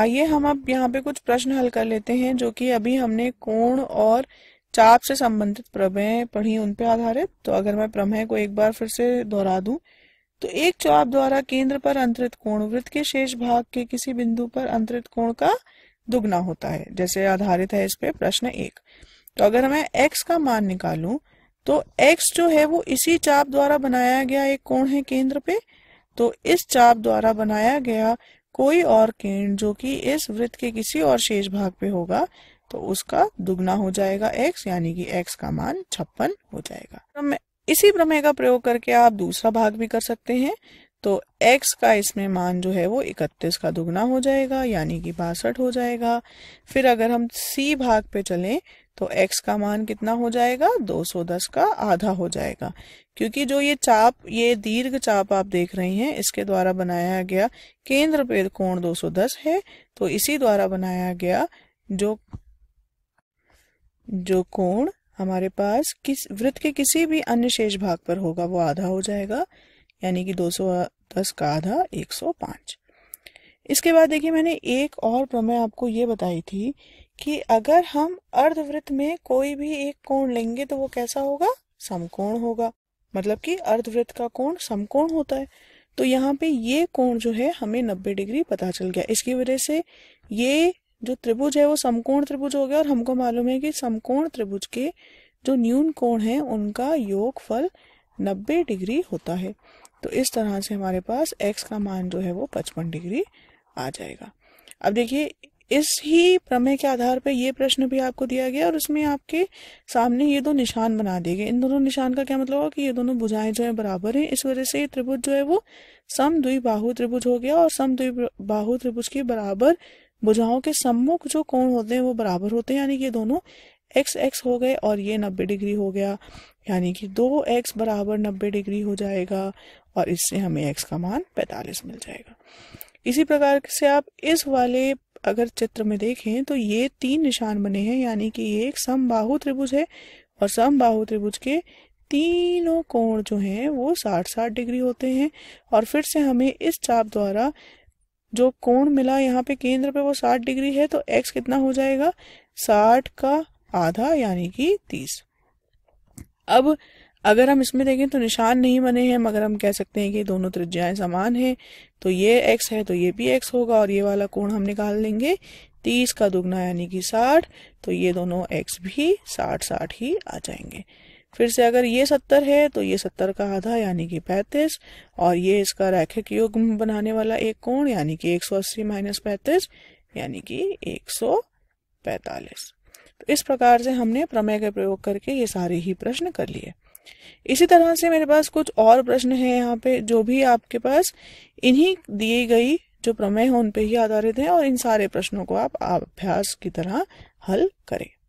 आइए हम अब यहाँ पे कुछ प्रश्न हल कर लेते हैं जो कि अभी हमने कोण और चाप से संबंधित प्रमेय पढ़ी उन पे आधारित तो अगर मैं प्रमेय को एक बार फिर से दोहरा दूं तो एक चाप द्वारा केंद्र पर अंतरित कोण वृत्त के शेष भाग के किसी बिंदु पर अंतरित कोण का दुगना होता है जैसे आधारित है इस पे प्रश्न एक तो अगर मैं एक्स का मान निकालू तो एक्स जो है वो इसी चाप द्वारा बनाया गया एक कोण है केंद्र पे तो इस चाप द्वारा बनाया गया कोई और केंद्र जो कि इस वृत्त के किसी और शेष भाग पे होगा तो उसका दुगना हो जाएगा x यानी कि x का मान छप्पन हो जाएगा इसी प्रमेय का प्रयोग करके आप दूसरा भाग भी कर सकते हैं तो x का इसमें मान जो है वो 31 का दुगना हो जाएगा यानी कि बासठ हो जाएगा फिर अगर हम c भाग पे चलें तो x का मान कितना हो जाएगा 210 का आधा हो जाएगा क्योंकि जो ये चाप ये दीर्घ चाप आप देख रहे हैं इसके द्वारा बनाया गया केंद्र पेद कोण 210 है तो इसी द्वारा बनाया गया जो जो कोण हमारे पास किस वृत्त के किसी भी अन्य शेष भाग पर होगा वो आधा हो जाएगा यानी कि 210 का आधा 105 इसके बाद देखिए मैंने एक और प्रमेय आपको ये बताई थी कि अगर हम अर्धवृत्त में कोई भी एक कोण लेंगे तो वो कैसा होगा समकोण होगा मतलब कि अर्धवृत्त का कोण समकोण होता है तो यहाँ पे ये कोण जो है हमें 90 डिग्री पता चल गया इसकी वजह से ये जो त्रिभुज है वो समकोण त्रिभुज हो गया और हमको मालूम है कि समकोण त्रिभुज के जो न्यून कोण है उनका योग फल नब्बे डिग्री होता है तो इस तरह से हमारे पास x का मान जो है वो 55 डिग्री आ जाएगा अब देखिए इस ही प्रमेय के आधार पर ये प्रश्न भी आपको दिया गया और उसमें आपके सामने ये दो निशान बना दिए गए इन दोनों निशान का क्या मतलब होगा कि ये दोनों बुझाएं जो है बराबर हैं इस वजह से ये त्रिभुज जो है वो सम द्वि बाहु त्रिभुज हो गया और सम द्वि बाहु त्रिभुज के बराबर बुझाओं के सम्मुख जो कोण होते हैं वो बराबर होते हैं यानी कि ये दोनों एक्स एक्स हो गए और ये नब्बे डिग्री हो गया यानी कि दो एक्स बराबर नब्बे डिग्री हो जाएगा और इससे हमें एक्स का मान पैंतालीस मिल जाएगा इसी प्रकार से आप इस वाले अगर चित्र में देखें तो ये तीन निशान बने हैं यानी कि ये एक समबाहु त्रिभुज है और समबाहु त्रिभुज के तीनों कोण जो हैं वो साठ साठ डिग्री होते हैं और फिर से हमें इस चाप द्वारा जो कोण मिला यहाँ पे केंद्र पे वो साठ डिग्री है तो एक्स कितना हो जाएगा साठ का आधा यानी कि तीस अब अगर हम इसमें देखें तो निशान नहीं बने हैं मगर हम कह सकते हैं कि दोनों त्रिज्याएं समान हैं तो ये एक्स है तो ये भी एक्स होगा और ये वाला कोण हम निकाल लेंगे तीस का दुगना यानी कि साठ तो ये दोनों एक्स भी साठ साठ ही आ जाएंगे फिर से अगर ये सत्तर है तो ये सत्तर का आधा यानी कि पैंतीस और ये इसका रैखिक योग बनाने वाला एक कोण यानी कि एक सौ अस्सी माइनस पैंतीस यानी कि एक सौ पैंतालीस तो इस प्रकार से हमने प्रमेय का प्रयोग करके ये सारे ही प्रश्न कर लिए इसी तरह से मेरे पास कुछ और प्रश्न है यहाँ पे जो भी आपके पास इन्हीं दी गई जो प्रमेय है उन पे ही आधारित है और इन सारे प्रश्नों को आप अभ्यास की तरह हल करें